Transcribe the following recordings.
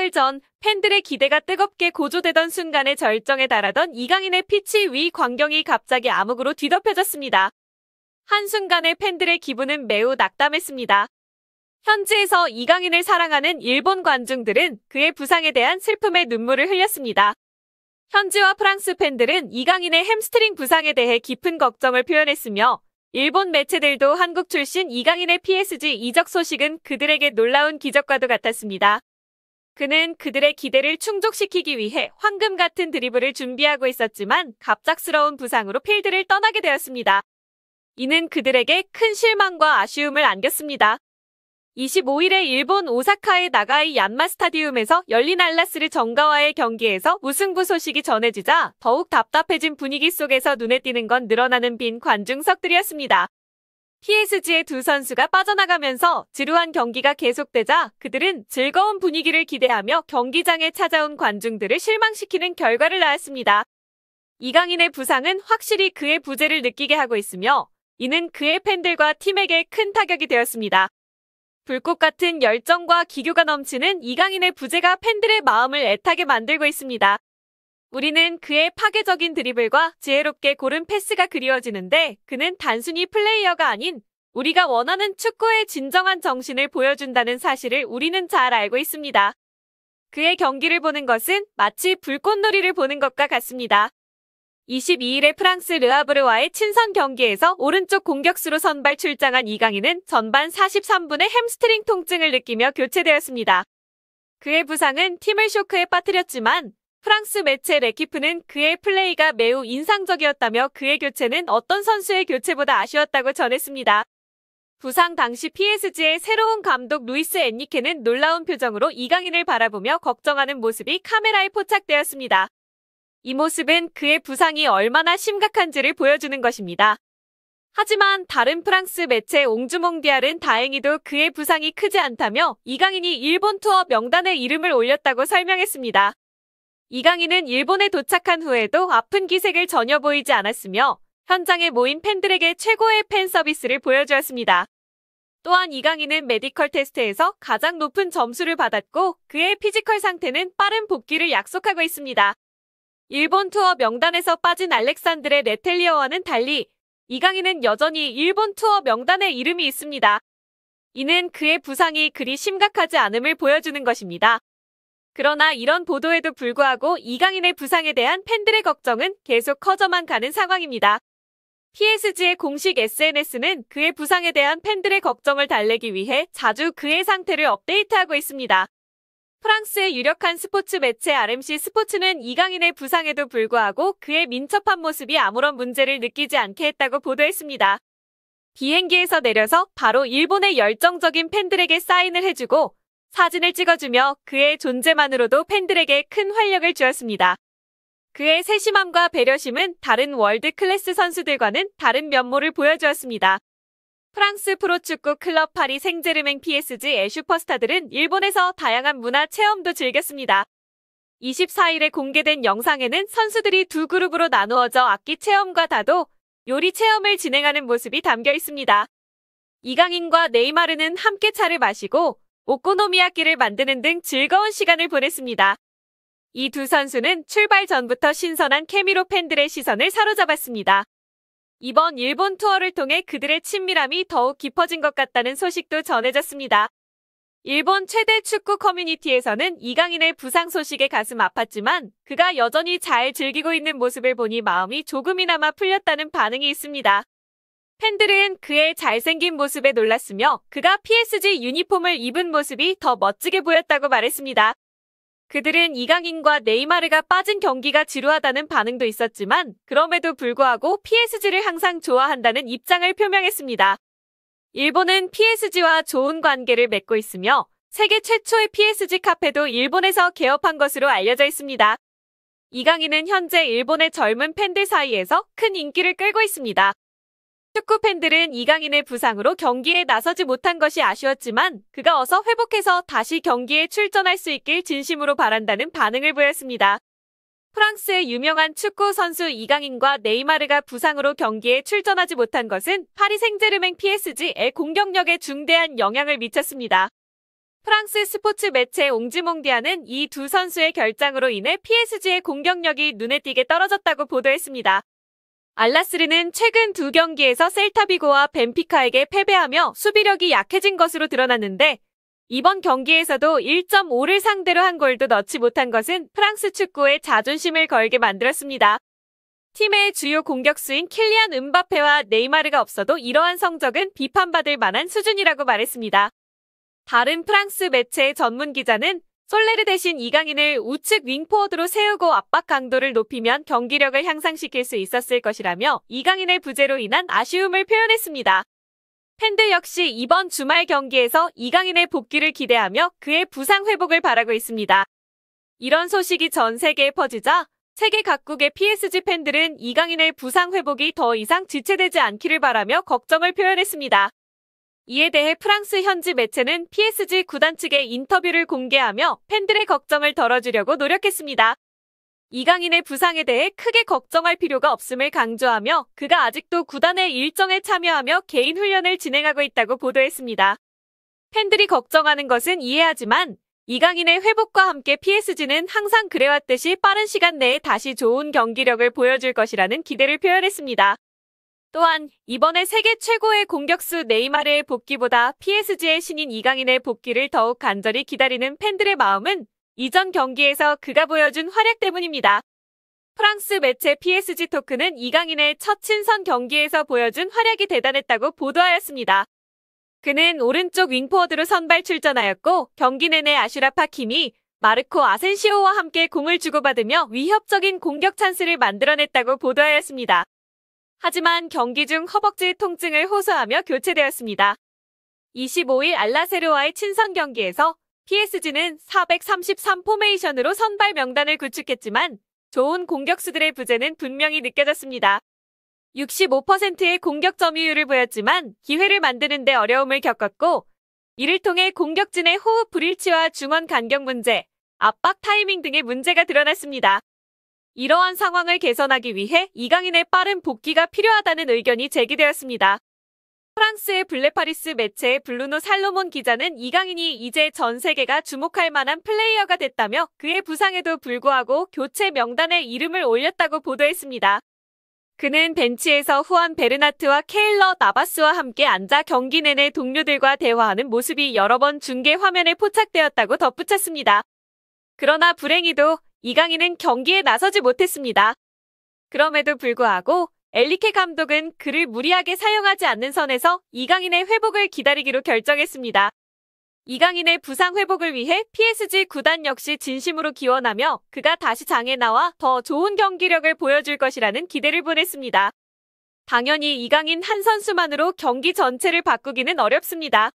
사흘 전 팬들의 기대가 뜨겁게 고조되던 순간에 절정에 달하던 이강인의 피치 위 광경이 갑자기 암흑으로 뒤덮여졌습니다. 한순간에 팬들의 기분은 매우 낙담했습니다. 현지에서 이강인을 사랑하는 일본 관중들은 그의 부상에 대한 슬픔의 눈물을 흘렸습니다. 현지와 프랑스 팬들은 이강인의 햄스트링 부상에 대해 깊은 걱정을 표현했으며 일본 매체들도 한국 출신 이강인의 PSG 이적 소식은 그들에게 놀라운 기적과도 같았습니다. 그는 그들의 기대를 충족시키기 위해 황금 같은 드리블을 준비하고 있었지만 갑작스러운 부상으로 필드를 떠나게 되었습니다. 이는 그들에게 큰 실망과 아쉬움을 안겼습니다. 25일에 일본 오사카의 나가이 얀마 스타디움에서 열린 알라스를 정가와의 경기에서 우승부 소식이 전해지자 더욱 답답해진 분위기 속에서 눈에 띄는 건 늘어나는 빈 관중석들이었습니다. PSG의 두 선수가 빠져나가면서 지루한 경기가 계속되자 그들은 즐거운 분위기를 기대하며 경기장에 찾아온 관중들을 실망시키는 결과를 낳았습니다. 이강인의 부상은 확실히 그의 부재를 느끼게 하고 있으며 이는 그의 팬들과 팀에게 큰 타격이 되었습니다. 불꽃 같은 열정과 기교가 넘치는 이강인의 부재가 팬들의 마음을 애타게 만들고 있습니다. 우리는 그의 파괴적인 드리블과 지혜롭게 고른 패스가 그리워지는데 그는 단순히 플레이어가 아닌 우리가 원하는 축구의 진정한 정신을 보여준다는 사실을 우리는 잘 알고 있습니다. 그의 경기를 보는 것은 마치 불꽃놀이를 보는 것과 같습니다. 22일에 프랑스 르아브르와의 친선 경기에서 오른쪽 공격수로 선발 출장한 이강인은 전반 43분에 햄스트링 통증을 느끼며 교체되었습니다. 그의 부상은 팀을 쇼크에 빠뜨렸지만 프랑스 매체 레키프는 그의 플레이가 매우 인상적이었다며 그의 교체는 어떤 선수의 교체보다 아쉬웠다고 전했습니다. 부상 당시 PSG의 새로운 감독 루이스 앤니케는 놀라운 표정으로 이강인을 바라보며 걱정하는 모습이 카메라에 포착되었습니다. 이 모습은 그의 부상이 얼마나 심각한지를 보여주는 것입니다. 하지만 다른 프랑스 매체 옹주몽디알은 다행히도 그의 부상이 크지 않다며 이강인이 일본 투어 명단에 이름을 올렸다고 설명했습니다. 이강인은 일본에 도착한 후에도 아픈 기색을 전혀 보이지 않았으며 현장에 모인 팬들에게 최고의 팬 서비스를 보여주었습니다. 또한 이강인은 메디컬 테스트에서 가장 높은 점수를 받았고 그의 피지컬 상태는 빠른 복귀를 약속하고 있습니다. 일본 투어 명단에서 빠진 알렉산드레 레텔리어와는 달리 이강인은 여전히 일본 투어 명단에 이름이 있습니다. 이는 그의 부상이 그리 심각하지 않음을 보여주는 것입니다. 그러나 이런 보도에도 불구하고 이강인의 부상에 대한 팬들의 걱정은 계속 커져만 가는 상황입니다. PSG의 공식 SNS는 그의 부상에 대한 팬들의 걱정을 달래기 위해 자주 그의 상태를 업데이트하고 있습니다. 프랑스의 유력한 스포츠 매체 RMC 스포츠는 이강인의 부상에도 불구하고 그의 민첩한 모습이 아무런 문제를 느끼지 않게 했다고 보도했습니다. 비행기에서 내려서 바로 일본의 열정적인 팬들에게 사인을 해주고 사진을 찍어주며 그의 존재만으로도 팬들에게 큰 활력을 주었습니다. 그의 세심함과 배려심은 다른 월드 클래스 선수들과는 다른 면모를 보여주었습니다. 프랑스 프로축구 클럽 파리 생제르맹 p s g 애 슈퍼스타들은 일본에서 다양한 문화 체험도 즐겼습니다. 24일에 공개된 영상에는 선수들이 두 그룹으로 나누어져 악기 체험과 다도, 요리 체험을 진행하는 모습이 담겨 있습니다. 이강인과 네이마르는 함께 차를 마시고 오코노미야끼를 만드는 등 즐거운 시간을 보냈습니다. 이 두 선수는 출발 전부터 신선한 케미로 팬들의 시선을 사로잡았습니다. 이번 일본 투어를 통해 그들의 친밀함이 더욱 깊어진 것 같다는 소식도 전해졌습니다. 일본 최대 축구 커뮤니티에서는 이강인의 부상 소식에 가슴 아팠지만 그가 여전히 잘 즐기고 있는 모습을 보니 마음이 조금이나마 풀렸다는 반응이 있습니다. 팬들은 그의 잘생긴 모습에 놀랐으며 그가 PSG 유니폼을 입은 모습이 더 멋지게 보였다고 말했습니다. 그들은 이강인과 네이마르가 빠진 경기가 지루하다는 반응도 있었지만 그럼에도 불구하고 PSG를 항상 좋아한다는 입장을 표명했습니다. 일본은 PSG와 좋은 관계를 맺고 있으며 세계 최초의 PSG 카페도 일본에서 개업한 것으로 알려져 있습니다. 이강인은 현재 일본의 젊은 팬들 사이에서 큰 인기를 끌고 있습니다. 축구 팬들은 이강인의 부상으로 경기에 나서지 못한 것이 아쉬웠지만 그가 어서 회복해서 다시 경기에 출전할 수 있길 진심으로 바란다는 반응을 보였습니다. 프랑스의 유명한 축구 선수 이강인과 네이마르가 부상으로 경기에 출전하지 못한 것은 파리 생제르맹 PSG의 공격력에 중대한 영향을 미쳤습니다. 프랑스 스포츠 매체 옹지몽디아는 이 두 선수의 결장으로 인해 PSG의 공격력이 눈에 띄게 떨어졌다고 보도했습니다. 알라스리는 최근 두 경기에서 셀타비고와 벤피카에게 패배하며 수비력이 약해진 것으로 드러났는데 이번 경기에서도 1.5를 상대로 한 골도 넣지 못한 것은 프랑스 축구의 자존심을 걸게 만들었습니다. 팀의 주요 공격수인 킬리안 은바페와 네이마르가 없어도 이러한 성적은 비판받을 만한 수준이라고 말했습니다. 다른 프랑스 매체의 전문 기자는 솔레르 대신 이강인을 우측 윙포워드로 세우고 압박 강도를 높이면 경기력을 향상시킬 수 있었을 것이라며 이강인의 부재로 인한 아쉬움을 표현했습니다. 팬들 역시 이번 주말 경기에서 이강인의 복귀를 기대하며 그의 부상 회복을 바라고 있습니다. 이런 소식이 전 세계에 퍼지자 세계 각국의 PSG 팬들은 이강인의 부상 회복이 더 이상 지체되지 않기를 바라며 걱정을 표현했습니다. 이에 대해 프랑스 현지 매체는 PSG 구단 측의 인터뷰를 공개하며 팬들의 걱정을 덜어주려고 노력했습니다. 이강인의 부상에 대해 크게 걱정할 필요가 없음을 강조하며 그가 아직도 구단의 일정에 참여하며 개인 훈련을 진행하고 있다고 보도했습니다. 팬들이 걱정하는 것은 이해하지만 이강인의 회복과 함께 PSG는 항상 그래왔듯이 빠른 시간 내에 다시 좋은 경기력을 보여줄 것이라는 기대를 표현했습니다. 또한 이번에 세계 최고의 공격수 네이마르의 복귀보다 PSG의 신인 이강인의 복귀를 더욱 간절히 기다리는 팬들의 마음은 이전 경기에서 그가 보여준 활약 때문입니다. 프랑스 매체 PSG 토크는 이강인의 첫 친선 경기에서 보여준 활약이 대단했다고 보도하였습니다. 그는 오른쪽 윙포워드로 선발 출전하였고 경기 내내 아슈라파 킴이 마르코 아센시오와 함께 공을 주고받으며 위협적인 공격 찬스를 만들어냈다고 보도하였습니다. 하지만 경기 중 허벅지 통증을 호소하며 교체되었습니다. 25일 알라세르와의 친선 경기에서 PSG는 433 포메이션으로 선발 명단을 구축했지만 좋은 공격수들의 부재는 분명히 느껴졌습니다. 65%의 공격 점유율을 보였지만 기회를 만드는 데 어려움을 겪었고 이를 통해 공격진의 호흡 불일치와 중원 간격 문제, 압박 타이밍 등의 문제가 드러났습니다. 이러한 상황을 개선하기 위해 이강인의 빠른 복귀가 필요하다는 의견이 제기되었습니다. 프랑스의 블레파리스 매체 블루노 살로몬 기자는 이강인이 이제 전 세계가 주목할 만한 플레이어가 됐다며 그의 부상에도 불구하고 교체 명단에 이름을 올렸다고 보도했습니다. 그는 벤치에서 후안 베르나트와 케일러 나바스와 함께 앉아 경기 내내 동료들과 대화하는 모습이 여러 번 중계 화면에 포착되었다고 덧붙였습니다. 그러나 불행히도 이강인은 경기에 나서지 못했습니다. 그럼에도 불구하고 엘리케 감독은 그를 무리하게 사용하지 않는 선에서 이강인의 회복을 기다리기로 결정했습니다. 이강인의 부상 회복을 위해 PSG 구단 역시 진심으로 기원하며 그가 다시 장에 나와 더 좋은 경기력을 보여줄 것이라는 기대를 보냈습니다. 당연히 이강인 한 선수만으로 경기 전체를 바꾸기는 어렵습니다.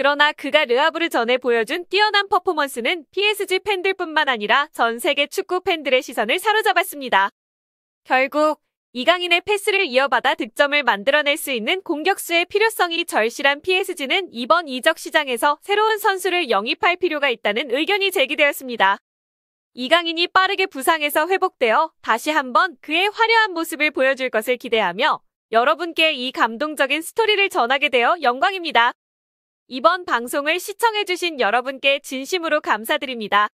그러나 그가 르하브르 전에 보여준 뛰어난 퍼포먼스는 PSG 팬들뿐만 아니라 전 세계 축구 팬들의 시선을 사로잡았습니다. 결국 이강인의 패스를 이어받아 득점을 만들어낼 수 있는 공격수의 필요성이 절실한 PSG는 이번 이적 시장에서 새로운 선수를 영입할 필요가 있다는 의견이 제기되었습니다. 이강인이 빠르게 부상해서 회복되어 다시 한번 그의 화려한 모습을 보여줄 것을 기대하며 여러분께 이 감동적인 스토리를 전하게 되어 영광입니다. 이번 방송을 시청해주신 여러분께 진심으로 감사드립니다.